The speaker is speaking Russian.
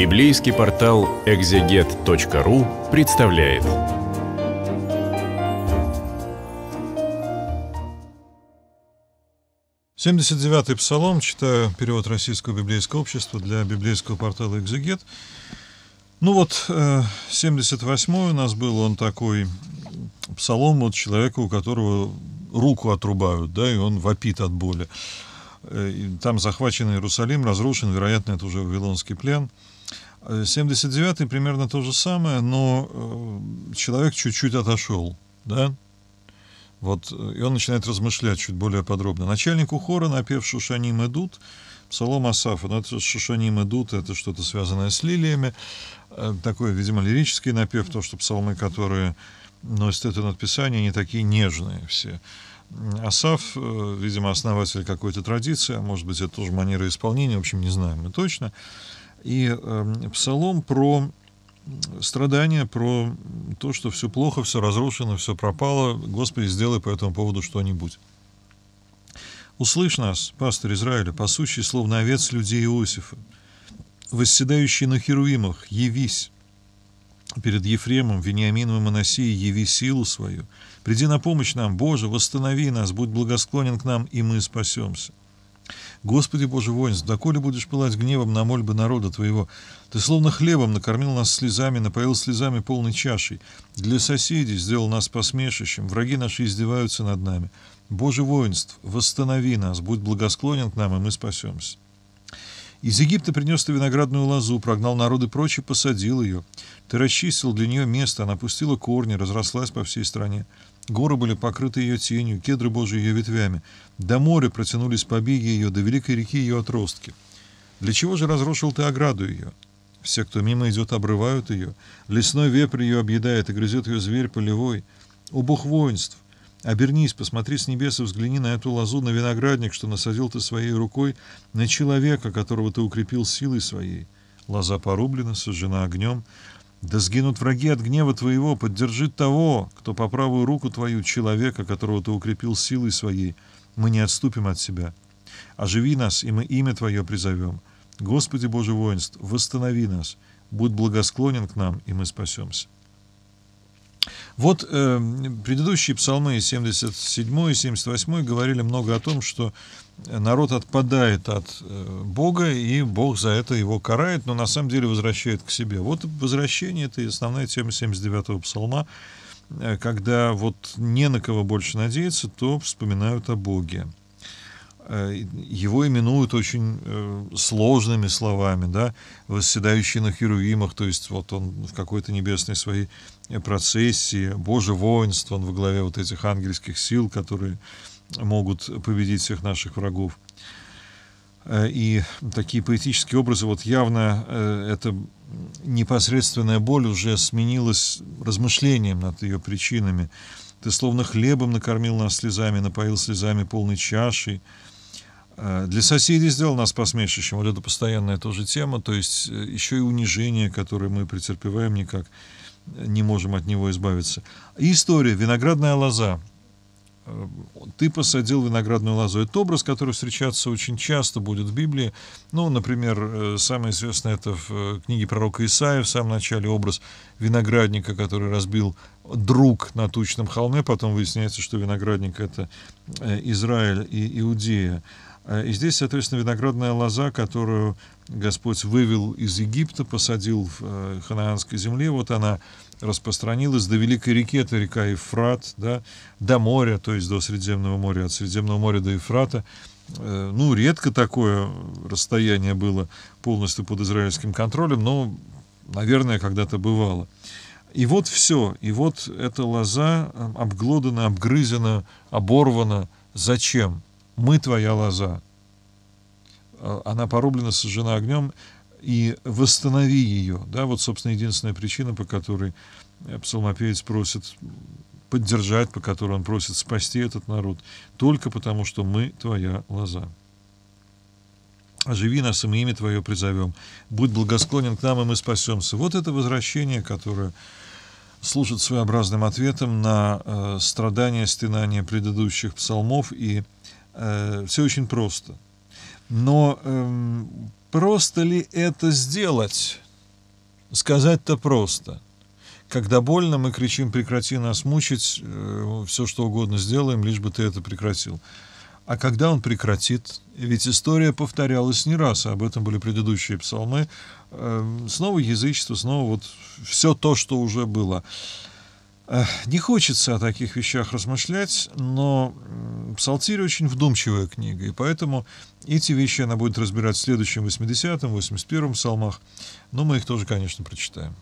Библейский портал экзегет.ру представляет. Семьдесят девятый псалом, читаю перевод Российского библейского общества для библейского портала «Экзегет». Ну вот, 78-й э, у нас был он такой псалом от человека, у которого руку отрубают, да, и он вопит от боли. Э, там захвачен Иерусалим, разрушен, вероятно, это уже Вавилонский плен – 79-й э, примерно то же самое, но э, человек чуть-чуть отошел, да? Вот, э, и он начинает размышлять чуть более подробно. Начальник хора напев «Шушаним идут», псалом Асафа, но ну, это «Шушаним идут», это что-то связанное с лилиями, такой, видимо, лирический напев, то, что псалмы, которые носят это надписание, они такие нежные все. Асаф, видимо, основатель какой-то традиции, а может быть, это тоже манера исполнения, в общем, не знаем мы точно и эм, псалом про страдания, про то, что все плохо, все разрушено, все пропало. Господи, сделай по этому поводу что-нибудь. «Услышь нас, пастор Израиля, пасущий, словно овец людей Иосифа, восседающий на Херувимах, явись. Перед Ефремом, Вениамином и Моносией яви силу свою. Приди на помощь нам, Боже, восстанови нас, будь благосклонен к нам, и мы спасемся». Господи Боже воинств, доколе будешь пылать гневом на мольбы народа твоего? Ты словно хлебом накормил нас слезами, напоил слезами полной чашей. Для соседей сделал нас посмешищем, враги наши издеваются над нами. Боже воинств, восстанови нас, будь благосклонен к нам, и мы спасемся. Из Египта принес ты виноградную лозу, прогнал народы прочь и посадил ее. Ты расчистил для нее место, она пустила корни, разрослась по всей стране. Горы были покрыты ее тенью, кедры Божьи ее ветвями. До моря протянулись побеги ее, до великой реки ее отростки. Для чего же разрушил ты ограду ее? Все, кто мимо идет, обрывают ее. Лесной вепрь ее объедает и грызет ее зверь полевой. О, бог воинств! Обернись, посмотри с небес и взгляни на эту лозу, на виноградник, что насадил ты своей рукой, на человека, которого ты укрепил силой своей. Лоза порублена, сожжена огнем. Да сгинут враги от гнева твоего, поддержи того, кто по правую руку твою, человека, которого ты укрепил силой своей. Мы не отступим от себя. Оживи нас, и мы имя твое призовем. Господи Боже воинств, восстанови нас. Будь благосклонен к нам, и мы спасемся. Вот э, предыдущие псалмы 77 и 78 говорили много о том, что народ отпадает от э, Бога, и Бог за это его карает, но на самом деле возвращает к себе. Вот возвращение — это и основная тема 79-го псалма, э, когда вот не на кого больше надеяться, то вспоминают о Боге. Э, его именуют очень э, сложными словами, да, восседающий на херувимах, то есть вот он в какой-то небесной своей процессии, Боже воинство, он во главе вот этих ангельских сил, которые могут победить всех наших врагов. Э, и такие поэтические образы, вот явно эта непосредственная боль уже сменилась размышлением над ее причинами. Ты словно хлебом накормил нас слезами, напоил слезами полной чашей, Э, для соседей сделал нас посмешищем. Вот это постоянная тоже тема. То есть э, еще и унижение, которое мы претерпеваем никак, э, не можем от него избавиться. И история. Виноградная лоза. Ты посадил виноградную лозу. Это образ, который встречаться очень часто будет в Библии. Ну, например, самое известное это в книге пророка Исаия в самом начале образ виноградника, который разбил друг на тучном холме. Потом выясняется, что виноградник — это Израиль и Иудея. А, и здесь, соответственно, виноградная лоза, которую Господь вывел из Египта, посадил в э, ханаанской земле, вот она распространилась до Великой реки, это река Ефрат, да, до моря, то есть до Средиземного моря, от Средиземного моря до Ефрата. Э, ну, редко такое расстояние было полностью под израильским контролем, но, наверное, когда-то бывало. И вот все, и вот эта лоза обглодана, обгрызена, оборвана. Зачем? мы твоя лоза. А, она порублена, сожжена огнем, и восстанови ее. Да, вот, собственно, единственная причина, по которой э, псалмопевец просит поддержать, по которой он просит спасти этот народ, только потому, что мы твоя лоза. «Оживи нас, и мы имя Твое призовем. Будь благосклонен к нам, и мы спасемся». Вот это возвращение, которое служит своеобразным ответом на э, страдания, стенания предыдущих псалмов и Э, все очень просто. Но эм, просто ли это сделать? Сказать-то просто. Когда больно, мы кричим «прекрати нас мучить», э, все что угодно сделаем, лишь бы ты это прекратил. А когда он прекратит? Ведь история повторялась не раз, об этом были предыдущие псалмы. Э, снова язычество, снова вот все то, что уже было. Не хочется о таких вещах размышлять, но «Псалтирь» очень вдумчивая книга, и поэтому эти вещи она будет разбирать в следующем 80-м, 81-м псалмах, но мы их тоже, конечно, прочитаем.